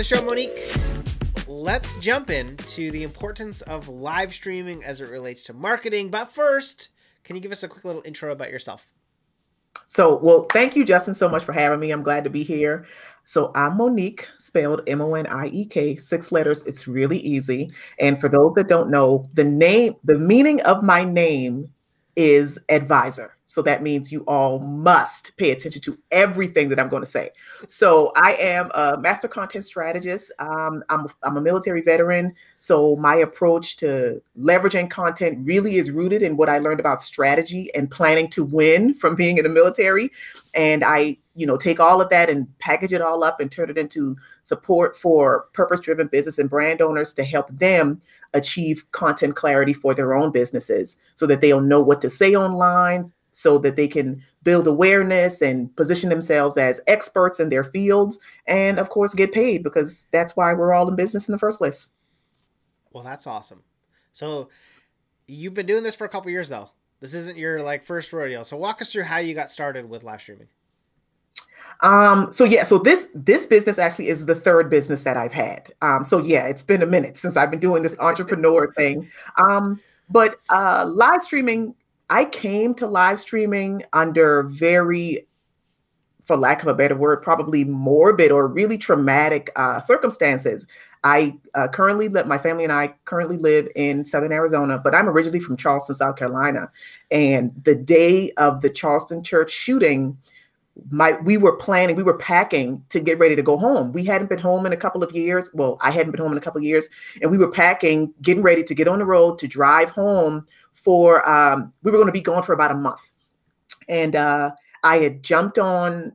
the show, Monique. Let's jump into the importance of live streaming as it relates to marketing. But first, can you give us a quick little intro about yourself? So, well, thank you, Justin, so much for having me. I'm glad to be here. So, I'm Monique, spelled M O N I E K, six letters. It's really easy. And for those that don't know, the name, the meaning of my name is advisor. So that means you all must pay attention to everything that I'm going to say. So I am a master content strategist. Um, I'm, I'm a military veteran. So my approach to leveraging content really is rooted in what I learned about strategy and planning to win from being in the military. And I, you know, take all of that and package it all up and turn it into support for purpose driven business and brand owners to help them achieve content clarity for their own businesses so that they'll know what to say online, so that they can build awareness and position themselves as experts in their fields and of course get paid because that's why we're all in business in the first place well that's awesome so you've been doing this for a couple years though this isn't your like first rodeo so walk us through how you got started with live streaming um, so yeah, so this this business actually is the third business that I've had. Um, so yeah, it's been a minute since I've been doing this entrepreneur thing. Um, but uh, live streaming, I came to live streaming under very, for lack of a better word, probably morbid or really traumatic uh, circumstances. I uh, currently live, my family and I currently live in Southern Arizona, but I'm originally from Charleston, South Carolina. And the day of the Charleston church shooting, my we were planning we were packing to get ready to go home we hadn't been home in a couple of years well i hadn't been home in a couple of years and we were packing getting ready to get on the road to drive home for um, we were going to be gone for about a month and uh, i had jumped on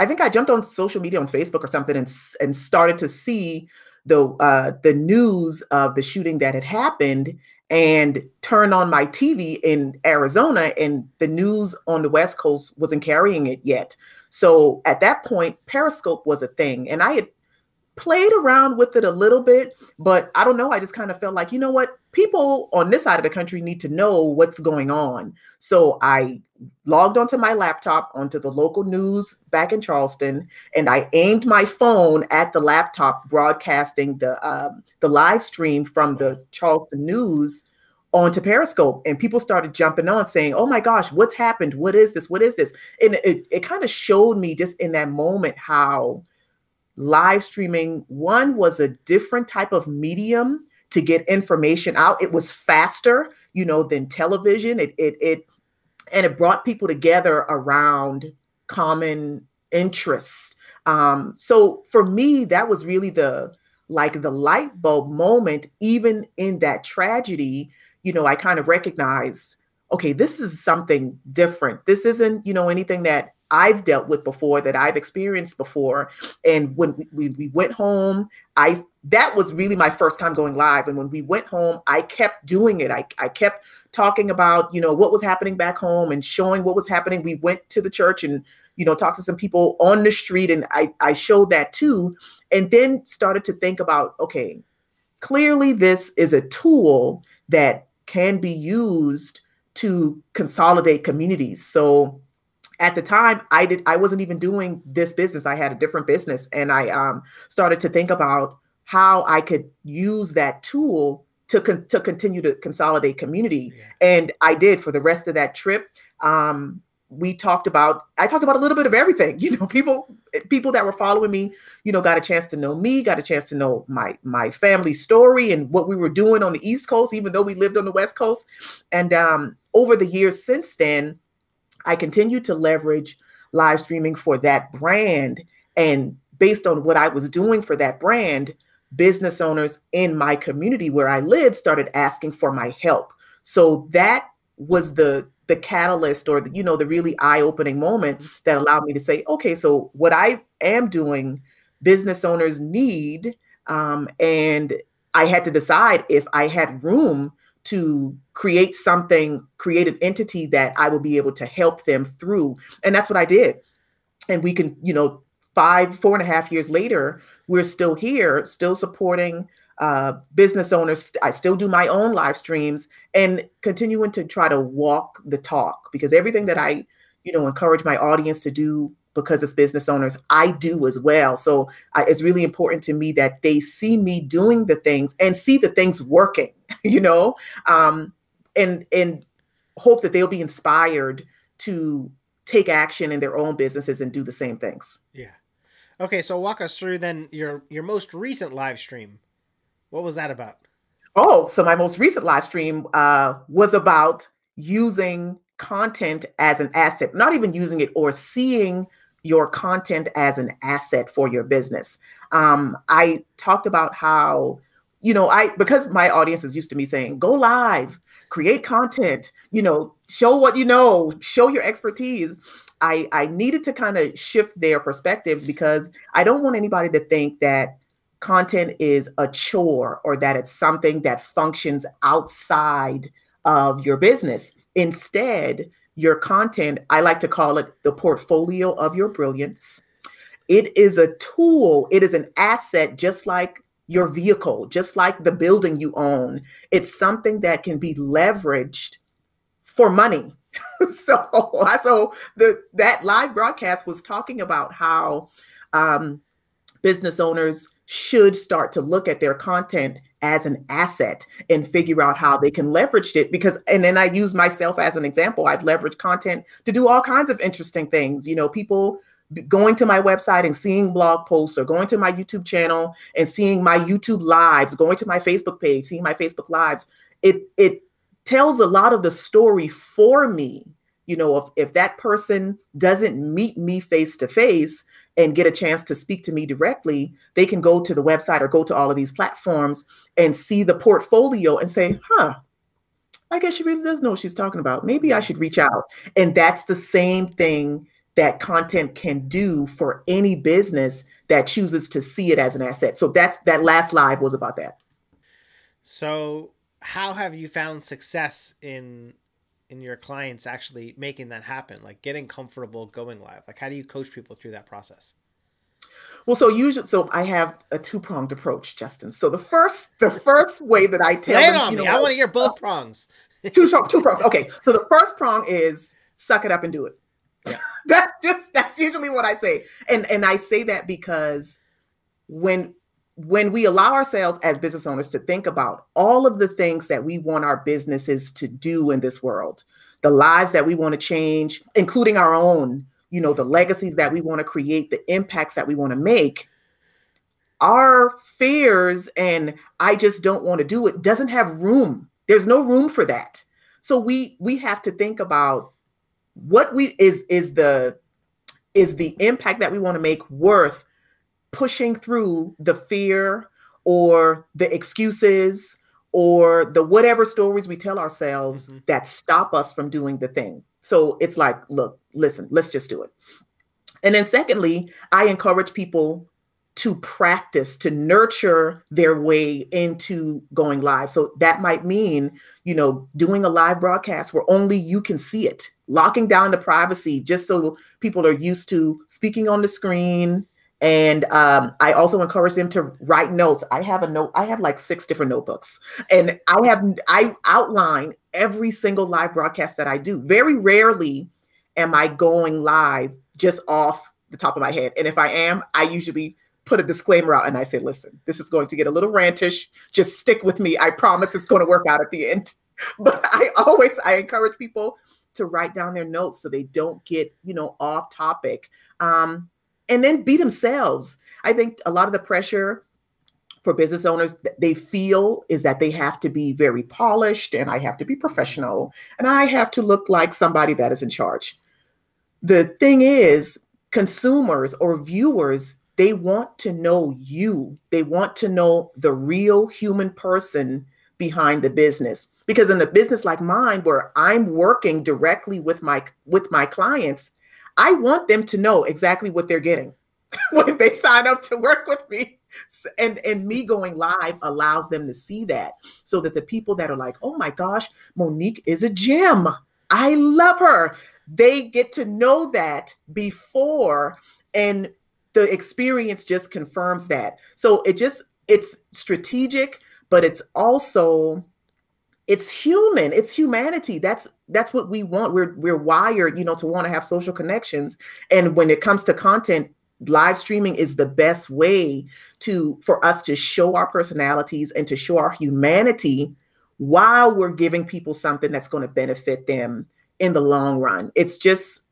i think i jumped on social media on facebook or something and and started to see the uh, the news of the shooting that had happened and turn on my TV in Arizona, and the news on the West Coast wasn't carrying it yet. So at that point, Periscope was a thing. And I had played around with it a little bit, but I don't know. I just kind of felt like, you know what? People on this side of the country need to know what's going on. So I logged onto my laptop, onto the local news back in Charleston, and I aimed my phone at the laptop, broadcasting the um, the live stream from the Charleston news onto Periscope. And people started jumping on saying, oh my gosh, what's happened? What is this? What is this? And it, it kind of showed me just in that moment how live streaming. One was a different type of medium to get information out. It was faster, you know, than television. It it it and it brought people together around common interests. Um, so for me, that was really the like the light bulb moment, even in that tragedy, you know, I kind of recognized, okay, this is something different. This isn't, you know, anything that I've dealt with before, that I've experienced before. And when we, we, went home, I that was really my first time going live. And when we went home, I kept doing it. I, I kept talking about, you know, what was happening back home and showing what was happening. We went to the church and, you know, talked to some people on the street and I, I showed that too. And then started to think about, okay, clearly this is a tool that can be used to consolidate communities. So at the time i did i wasn't even doing this business i had a different business and i um, started to think about how i could use that tool to, con to continue to consolidate community yeah. and i did for the rest of that trip um, we talked about i talked about a little bit of everything you know people people that were following me you know got a chance to know me got a chance to know my my family story and what we were doing on the east coast even though we lived on the west coast and um, over the years since then I continued to leverage live streaming for that brand. And based on what I was doing for that brand, business owners in my community where I lived started asking for my help. So that was the the catalyst or the, you know the really eye-opening moment that allowed me to say okay so what i am doing business owners need um, and i had to decide if i had room to create something, create an entity that I will be able to help them through. And that's what I did. And we can, you know, five, four and a half years later, we're still here, still supporting uh, business owners. I still do my own live streams and continuing to try to walk the talk because everything that I, you know, encourage my audience to do because as business owners, I do as well. So I, it's really important to me that they see me doing the things and see the things working, you know, um, and and hope that they'll be inspired to take action in their own businesses and do the same things. Yeah. Okay, so walk us through then your your most recent live stream. What was that about? Oh, so my most recent live stream uh, was about using content as an asset, not even using it or seeing your content as an asset for your business. Um, I talked about how, you know, I because my audience is used to me saying, go live, create content, you know, show what you know, show your expertise. I, I needed to kind of shift their perspectives because I don't want anybody to think that content is a chore or that it's something that functions outside of your business. Instead, your content, I like to call it the portfolio of your brilliance. It is a tool, it is an asset, just like your vehicle, just like the building you own. It's something that can be leveraged for money. so, so the, that live broadcast was talking about how um, business owners should start to look at their content as an asset and figure out how they can leverage it because and then i use myself as an example i've leveraged content to do all kinds of interesting things you know people going to my website and seeing blog posts or going to my youtube channel and seeing my youtube lives going to my facebook page seeing my facebook lives it it tells a lot of the story for me you know if, if that person doesn't meet me face to face and get a chance to speak to me directly, they can go to the website or go to all of these platforms and see the portfolio and say, huh, I guess she really does know what she's talking about. Maybe I should reach out. And that's the same thing that content can do for any business that chooses to see it as an asset. So that's that last live was about that. So how have you found success in and your clients actually making that happen like getting comfortable going live like how do you coach people through that process well so usually so i have a two-pronged approach justin so the first the first way that i tell them, on you know, i want to hear both prongs two, two prongs okay so the first prong is suck it up and do it yeah. that's just that's usually what i say and and i say that because when when we allow ourselves as business owners to think about all of the things that we want our businesses to do in this world, the lives that we want to change, including our own, you know, the legacies that we want to create, the impacts that we want to make, our fears and I just don't want to do it doesn't have room. There's no room for that. So we we have to think about what we is is the is the impact that we want to make worth pushing through the fear or the excuses or the whatever stories we tell ourselves mm-hmm. that stop us from doing the thing. So it's like, look, listen, let's just do it. And then, secondly, I encourage people to practice to nurture their way into going live. So that might mean, you know, doing a live broadcast where only you can see it, locking down the privacy just so people are used to speaking on the screen, and um, I also encourage them to write notes. I have a note, I have like six different notebooks, and I have I outline every single live broadcast that I do. Very rarely am I going live just off the top of my head. And if I am, I usually put a disclaimer out and I say, listen, this is going to get a little rantish. Just stick with me. I promise it's going to work out at the end. But I always I encourage people to write down their notes so they don't get, you know, off topic. Um, and then be themselves. I think a lot of the pressure for business owners they feel is that they have to be very polished and I have to be professional and I have to look like somebody that is in charge. The thing is, consumers or viewers, they want to know you. They want to know the real human person behind the business because in a business like mine where i'm working directly with my with my clients I want them to know exactly what they're getting when they sign up to work with me. And and me going live allows them to see that so that the people that are like, "Oh my gosh, Monique is a gem. I love her." They get to know that before and the experience just confirms that. So it just it's strategic, but it's also it's human it's humanity that's that's what we want we're we're wired you know to want to have social connections and when it comes to content live streaming is the best way to for us to show our personalities and to show our humanity while we're giving people something that's going to benefit them in the long run it's just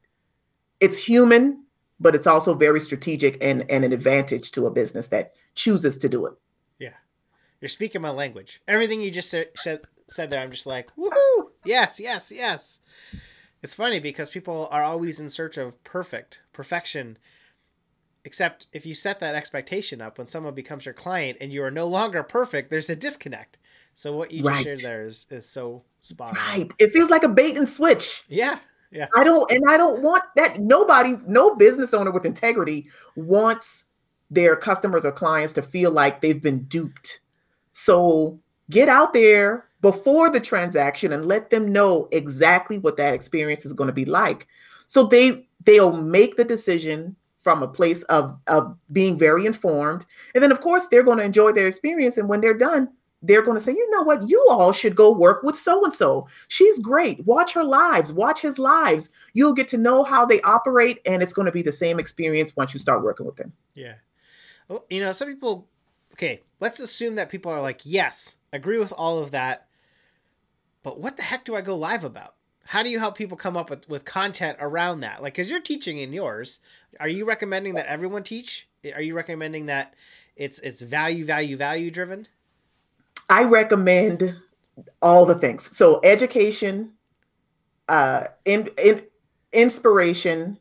it's human but it's also very strategic and and an advantage to a business that chooses to do it yeah you're speaking my language everything you just said, said said there, I'm just like, woohoo! Yes, yes, yes. It's funny because people are always in search of perfect, perfection. Except if you set that expectation up when someone becomes your client and you are no longer perfect, there's a disconnect. So what you right. shared there is, is so spot on. Right. It feels like a bait and switch. Yeah. Yeah. I don't and I don't want that. Nobody, no business owner with integrity wants their customers or clients to feel like they've been duped. So get out there before the transaction and let them know exactly what that experience is going to be like. So they they'll make the decision from a place of of being very informed. And then of course they're going to enjoy their experience and when they're done, they're going to say, "You know what? You all should go work with so and so. She's great. Watch her lives, watch his lives. You'll get to know how they operate and it's going to be the same experience once you start working with them." Yeah. Well, you know, some people okay, let's assume that people are like, "Yes, agree with all of that. But what the heck do I go live about? How do you help people come up with, with content around that? Like, because you're teaching in yours, are you recommending that everyone teach? Are you recommending that it's it's value, value, value driven? I recommend all the things. So education, uh, in, in inspiration,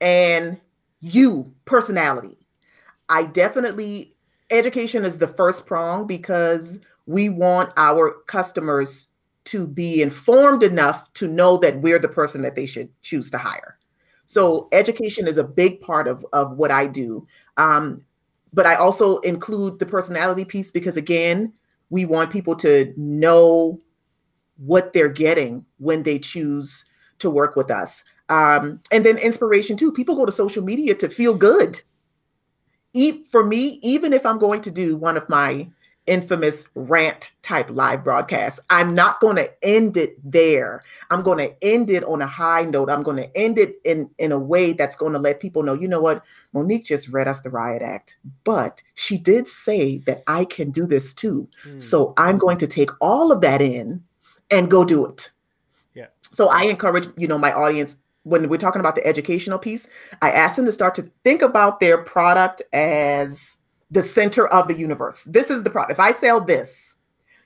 and you personality. I definitely education is the first prong because we want our customers to be informed enough to know that we're the person that they should choose to hire. So education is a big part of, of what I do. Um, but I also include the personality piece because again, we want people to know what they're getting when they choose to work with us. Um, and then inspiration too. People go to social media to feel good. E- for me, even if I'm going to do one of my infamous rant type live broadcast. I'm not going to end it there. I'm going to end it on a high note. I'm going to end it in, in a way that's going to let people know, you know what? Monique just read us the Riot Act, but she did say that I can do this too. Mm. So I'm going to take all of that in and go do it. Yeah. So I encourage, you know, my audience when we're talking about the educational piece, I ask them to start to think about their product as the center of the universe. This is the product. If I sell this,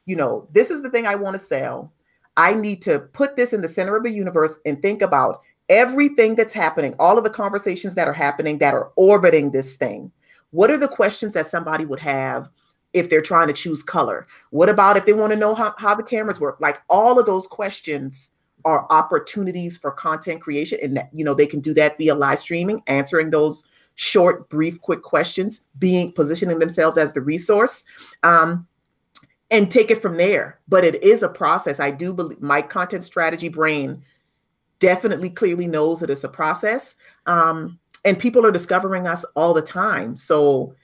you know, this is the thing I want to sell. I need to put this in the center of the universe and think about everything that's happening, all of the conversations that are happening that are orbiting this thing. What are the questions that somebody would have if they're trying to choose color? What about if they want to know how, how the cameras work? Like all of those questions are opportunities for content creation and that, you know they can do that via live streaming answering those short, brief, quick questions, being positioning themselves as the resource. Um, and take it from there. But it is a process. I do believe my content strategy brain definitely clearly knows that it's a process. Um, and people are discovering us all the time. So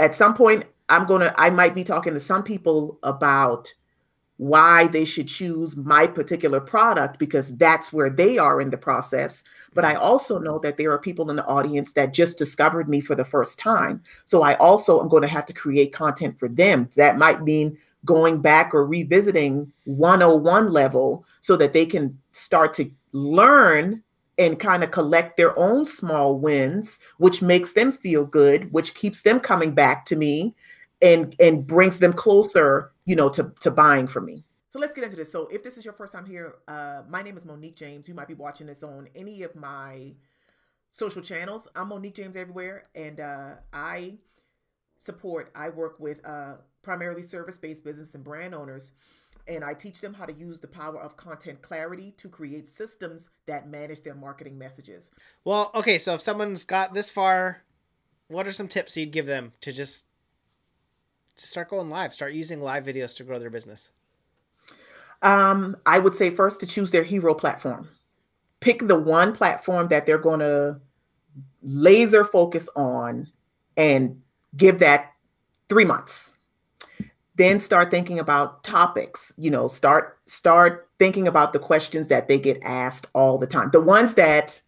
at some point, I'm going to, I might be talking to some people about why they should choose my particular product because that's where they are in the process. But I mm-hmm. also know that there are people in the audience that just discovered me for the first time. So I also am going to have to create content for them. That might mean going back or revisiting 101 level so that they can start to learn and kind of collect their own small wins, which makes them feel good, which keeps them coming back to me and and brings them closer, you know, to to buying for me. So let's get into this. So if this is your first time here, uh, my name is Monique James. You might be watching this on any of my social channels. I'm Monique James everywhere, and uh, I support. I work with uh, primarily service-based business and brand owners, and I teach them how to use the power of content clarity to create systems that manage their marketing messages. Well, okay, so if someone's got this far, what are some tips you'd give them to just start going live, start using live videos to grow their business? Um, I would say first to choose their hero platform. Pick the one platform that they're going to laser focus on and give that three months. Then start thinking about topics, you know, start start thinking about the questions that they get asked all the time. The ones that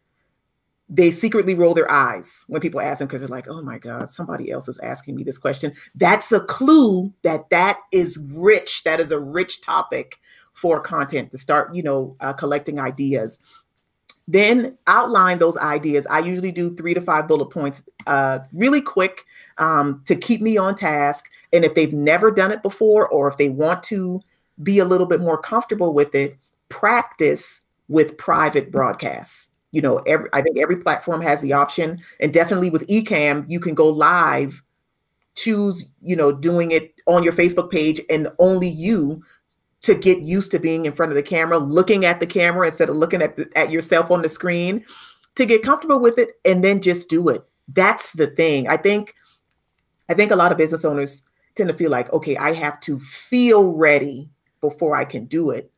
they secretly roll their eyes when people ask them because they're like, oh my God, somebody else is asking me this question. That's a clue that that is rich. That is a rich topic for content to start, you know, uh, collecting ideas. Then outline those ideas. I usually do three to five bullet points uh, really quick um, to keep me on task. And if they've never done it before or if they want to be a little bit more comfortable with it, practice with private broadcasts you know every i think every platform has the option and definitely with ecam you can go live choose you know doing it on your facebook page and only you to get used to being in front of the camera looking at the camera instead of looking at the, at yourself on the screen to get comfortable with it and then just do it that's the thing i think i think a lot of business owners tend to feel like okay i have to feel ready before i can do it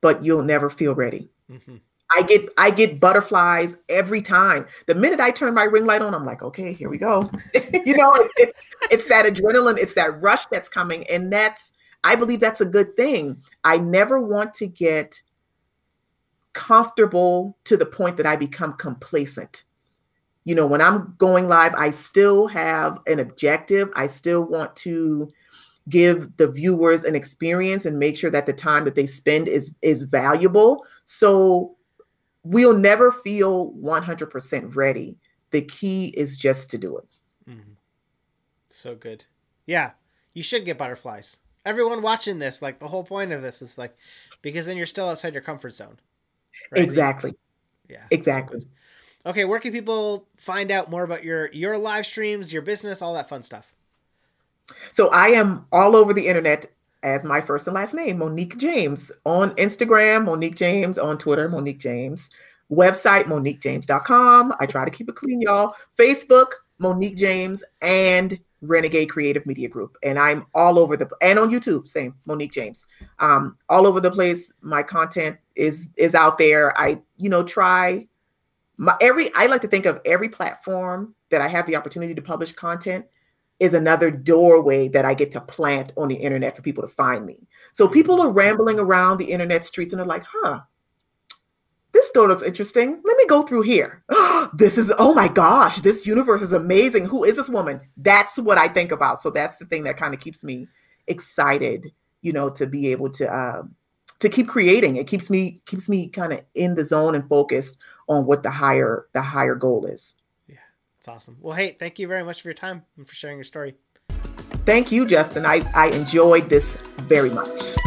but you'll never feel ready mm-hmm. I get I get butterflies every time. The minute I turn my ring light on, I'm like, okay, here we go. you know, it, it, it's that adrenaline, it's that rush that's coming, and that's I believe that's a good thing. I never want to get comfortable to the point that I become complacent. You know, when I'm going live, I still have an objective. I still want to give the viewers an experience and make sure that the time that they spend is is valuable. So we'll never feel 100% ready. The key is just to do it. Mm-hmm. So good. Yeah. You should get butterflies. Everyone watching this, like the whole point of this is like, because then you're still outside your comfort zone. Right? Exactly. Yeah. Exactly. So okay. Where can people find out more about your, your live streams, your business, all that fun stuff? So I am all over the internet as my first and last name, Monique James, on Instagram, Monique James, on Twitter, Monique James, website, moniquejames.com. I try to keep it clean, y'all. Facebook, Monique James, and Renegade Creative Media Group. And I'm all over the and on YouTube, same Monique James. Um, all over the place. My content is is out there. I, you know, try my every I like to think of every platform that I have the opportunity to publish content is another doorway that I get to plant on the internet for people to find me. So people mm-hmm. are rambling around the internet streets and are like, huh, this door looks interesting. Let me go through here. this is, oh my gosh, this universe is amazing. Who is this woman? That's what I think about. So that's the thing that kind of keeps me excited, you know, to be able to, um, to keep creating. It keeps me, keeps me kind of in the zone and focused on what the higher, the higher goal is. It's awesome. Well, hey, thank you very much for your time and for sharing your story. Thank you, Justin. I, I enjoyed this very much.